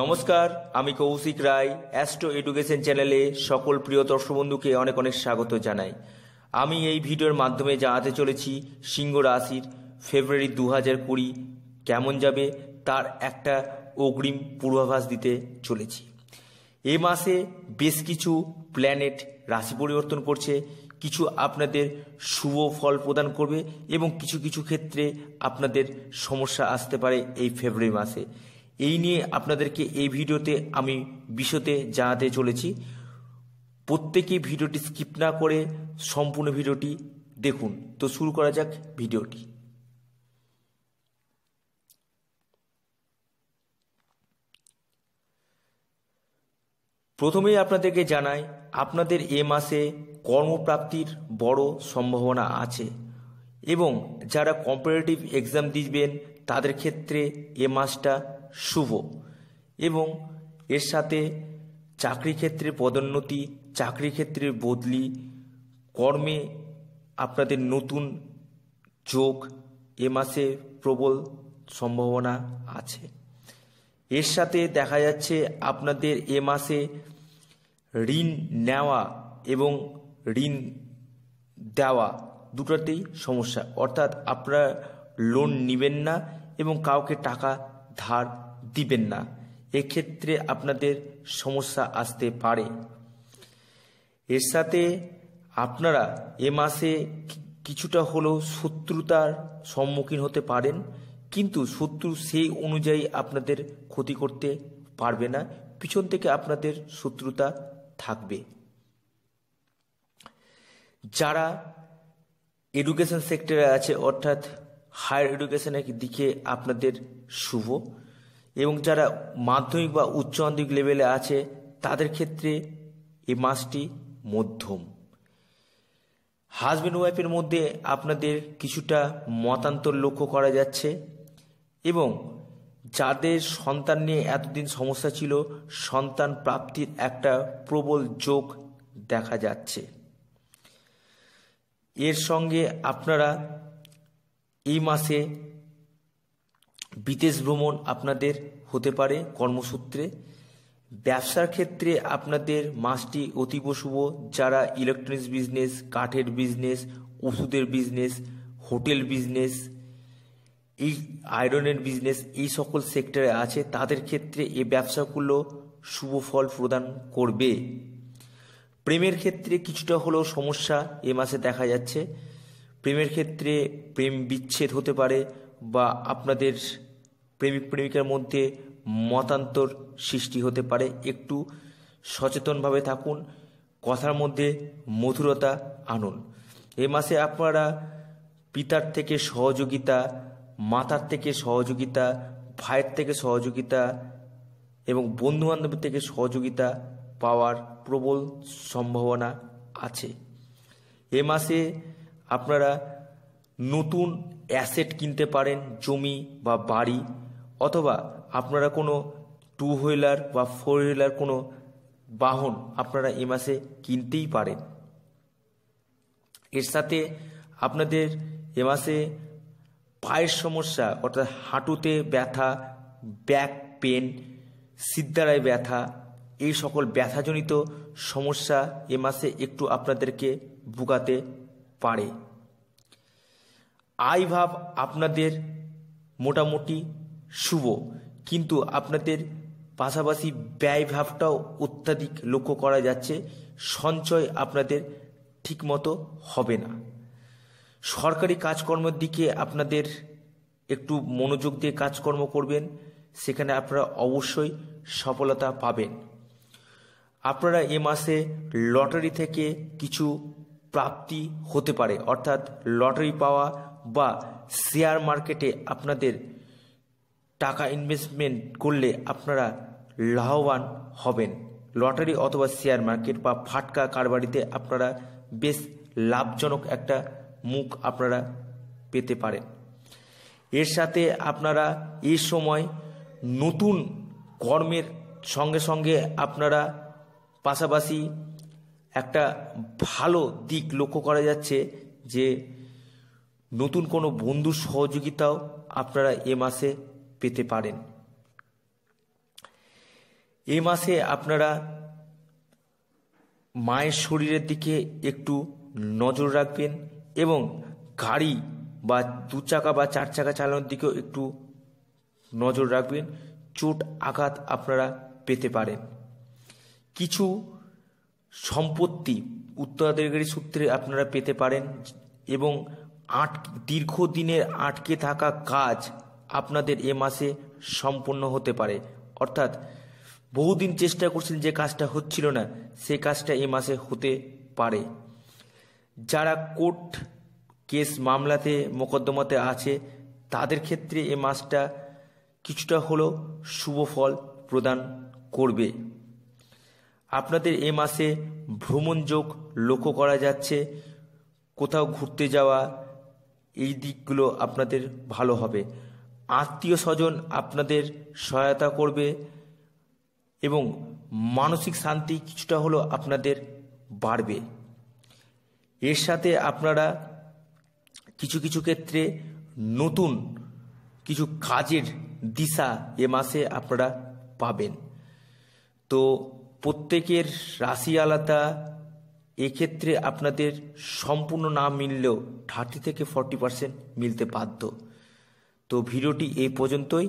নমস্কার আমি কৌশিক রায় astro education চ্যানেলে সকল প্রিয় দর্শক বন্ধুকে অনেক অনেক স্বাগত জানাই আমি এই ভিডিওর মাধ্যমে জানাতে চলেছি সিংহ রাশির ফেব্রুয়ারি দু হাজার কুড়ি কেমন যাবে তার একটা অগ্রিম পূর্বাভাস দিতে চলেছি এ মাসে বেশ কিছু প্ল্যানেট রাশি পরিবর্তন করছে কিছু আপনাদের শুভ ফল প্রদান করবে এবং কিছু কিছু ক্ষেত্রে আপনাদের সমস্যা আসতে পারে এই ফেব্রুয়ারি মাসে এই নিয়ে আপনাদেরকে এই ভিডিওতে আমি বিশদে জানাতে চলেছি প্রত্যেকেই ভিডিওটি স্কিপ না করে সম্পূর্ণ ভিডিওটি দেখুন তো শুরু করা যাক ভিডিওটি প্রথমেই আপনাদেরকে জানাই আপনাদের এ মাসে কর্মপ্রাপ্তির বড় সম্ভাবনা আছে এবং যারা কম্পিটেটিভ এক্সাম দিবেন তাদের ক্ষেত্রে এ মাসটা শুভ এবং এর সাথে চাকরি ক্ষেত্রে পদোন্নতি চাকরি ক্ষেত্রে বদলি কর্মে আপনাদের নতুন যোগ এ মাসে প্রবল সম্ভাবনা আছে এর সাথে দেখা যাচ্ছে আপনাদের এ মাসে ঋণ নেওয়া এবং ঋণ দেওয়া দুটাতেই সমস্যা অর্থাৎ আপনারা লোন নেবেন না এবং কাউকে টাকা ধার দিবেন না এক্ষেত্রে আপনাদের সমস্যা আসতে পারে এর সাথে আপনারা এ মাসে কিছুটা হলেও শত্রুতার সম্মুখীন হতে পারেন কিন্তু শত্রু সেই অনুযায়ী আপনাদের ক্ষতি করতে পারবে না পিছন থেকে আপনাদের শত্রুতা থাকবে যারা এডুকেশন সেক্টরে আছে অর্থাৎ হায়ার এডুকেশনের দিকে আপনাদের শুভ এবং যারা মাধ্যমিক বা উচ্চ মাধ্যমিক লেভেলে আছে তাদের ক্ষেত্রে এই মাসটি মধ্যম হাজব্যান্ড ওয়াইফের মধ্যে আপনাদের কিছুটা মতান্তর লক্ষ্য করা যাচ্ছে এবং যাদের সন্তান নিয়ে এতদিন সমস্যা ছিল সন্তান প্রাপ্তির একটা প্রবল যোগ দেখা যাচ্ছে এর সঙ্গে আপনারা এই মাসে বিদেশ ভ্রমণ আপনাদের হতে পারে কর্মসূত্রে ব্যবসার ক্ষেত্রে আপনাদের মাসটি অতীব শুভ যারা ইলেকট্রনিক্স বিজনেস কাঠের বিজনেস ওষুধের বিজনেস হোটেল বিজনেস এই আয়রনের বিজনেস এই সকল সেক্টরে আছে তাদের ক্ষেত্রে এই ব্যবসাগুলো শুভ ফল প্রদান করবে প্রেমের ক্ষেত্রে কিছুটা হলেও সমস্যা এ মাসে দেখা যাচ্ছে প্রেমের ক্ষেত্রে প্রেম বিচ্ছেদ হতে পারে বা আপনাদের প্রেমিক প্রেমিকার মধ্যে মতান্তর সৃষ্টি হতে পারে একটু সচেতনভাবে থাকুন কথার মধ্যে মধুরতা আনুন এ মাসে আপনারা পিতার থেকে সহযোগিতা মাতার থেকে সহযোগিতা ভাইয়ের থেকে সহযোগিতা এবং বন্ধুবান্ধবের থেকে সহযোগিতা পাওয়ার প্রবল সম্ভাবনা আছে এ মাসে আপনারা নতুন অ্যাসেট কিনতে পারেন জমি বা বাড়ি অথবা আপনারা কোনো টু হুইলার বা ফোর হুইলার কোনো বাহন আপনারা এ মাসে কিনতেই পারেন এর সাথে আপনাদের এ মাসে পায়ের সমস্যা অর্থাৎ হাঁটুতে ব্যথা ব্যাক পেন সিদ্ধারায় ব্যথা এই সকল ব্যথাজনিত সমস্যা এ মাসে একটু আপনাদেরকে ভুগাতে পারে আই ভাব আপনাদের মোটামুটি শুভ কিন্তু আপনাদের পাশাপাশি ব্যয়ভাবটাও অত্যাধিক লক্ষ্য করা যাচ্ছে সঞ্চয় আপনাদের ঠিকমতো হবে না সরকারি কাজকর্মের দিকে আপনাদের একটু মনোযোগ দিয়ে কাজকর্ম করবেন সেখানে আপনারা অবশ্যই সফলতা পাবেন আপনারা এ মাসে লটারি থেকে কিছু প্রাপ্তি হতে পারে অর্থাৎ লটারি পাওয়া বা শেয়ার মার্কেটে আপনাদের টাকা ইনভেস্টমেন্ট করলে আপনারা লাভবান হবেন লটারি অথবা শেয়ার মার্কেট বা ফাটকা কারবারিতে আপনারা বেশ লাভজনক একটা মুখ আপনারা পেতে পারেন এর সাথে আপনারা এ সময় নতুন কর্মের সঙ্গে সঙ্গে আপনারা পাশাপাশি একটা ভালো দিক লক্ষ্য করা যাচ্ছে যে নতুন কোনো বন্ধু সহযোগিতাও আপনারা এ মাসে পেতে পারেন এ মাসে আপনারা মায়ের শরীরের দিকে একটু নজর রাখবেন এবং গাড়ি বা দু চাকা বা চার চাকা চালানোর দিকেও একটু নজর রাখবেন চোট আঘাত আপনারা পেতে পারেন কিছু সম্পত্তি উত্তরাধিকারী সূত্রে আপনারা পেতে পারেন এবং আট দীর্ঘদিনের আটকে থাকা কাজ আপনাদের এ মাসে সম্পন্ন হতে পারে অর্থাৎ বহুদিন চেষ্টা করছেন যে কাজটা হচ্ছিল না সে কাজটা এ মাসে হতে পারে যারা কোর্ট কেস মামলাতে মোকদ্দমাতে আছে তাদের ক্ষেত্রে এ মাসটা কিছুটা হলেও শুভ ফল প্রদান করবে আপনাদের এ মাসে ভ্রমণ যোগ লক্ষ্য করা যাচ্ছে কোথাও ঘুরতে যাওয়া এই দিকগুলো আপনাদের ভালো হবে আত্মীয় স্বজন আপনাদের সহায়তা করবে এবং মানসিক শান্তি কিছুটা হলো আপনাদের বাড়বে এর সাথে আপনারা কিছু কিছু ক্ষেত্রে নতুন কিছু কাজের দিশা এ মাসে আপনারা পাবেন তো প্রত্যেকের রাশি আলাদা এক্ষেত্রে আপনাদের সম্পূর্ণ না মিললেও থার্টি থেকে ফর্টি পার্সেন্ট মিলতে বাধ্য তো ভিডিওটি এই পর্যন্তই